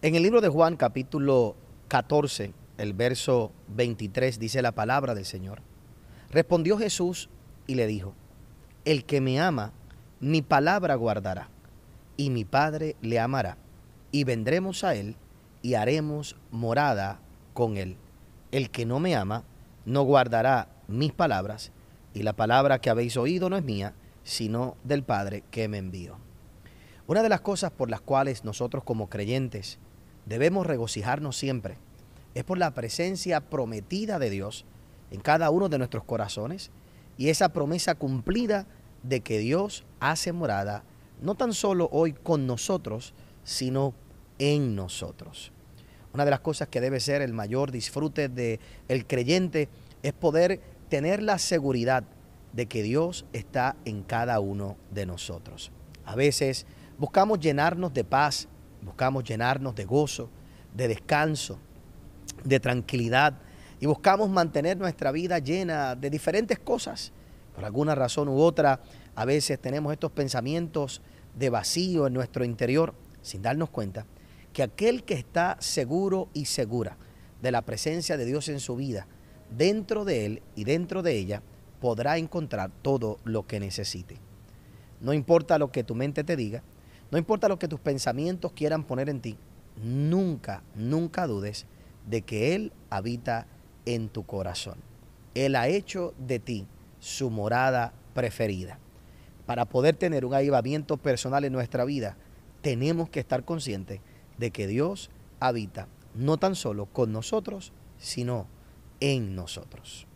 En el libro de Juan capítulo 14, el verso 23 dice la palabra del Señor. Respondió Jesús y le dijo, el que me ama, mi palabra guardará, y mi Padre le amará, y vendremos a él y haremos morada con él. El que no me ama, no guardará mis palabras, y la palabra que habéis oído no es mía, sino del Padre que me envió. Una de las cosas por las cuales nosotros como creyentes debemos regocijarnos siempre. Es por la presencia prometida de Dios en cada uno de nuestros corazones y esa promesa cumplida de que Dios hace morada no tan solo hoy con nosotros, sino en nosotros. Una de las cosas que debe ser el mayor disfrute del el creyente es poder tener la seguridad de que Dios está en cada uno de nosotros. A veces buscamos llenarnos de paz, buscamos llenarnos de gozo, de descanso, de tranquilidad y buscamos mantener nuestra vida llena de diferentes cosas. Por alguna razón u otra, a veces tenemos estos pensamientos de vacío en nuestro interior sin darnos cuenta que aquel que está seguro y segura de la presencia de Dios en su vida, dentro de él y dentro de ella, podrá encontrar todo lo que necesite. No importa lo que tu mente te diga, no importa lo que tus pensamientos quieran poner en ti, nunca, nunca dudes de que Él habita en tu corazón. Él ha hecho de ti su morada preferida. Para poder tener un avivamiento personal en nuestra vida, tenemos que estar conscientes de que Dios habita no tan solo con nosotros, sino en nosotros.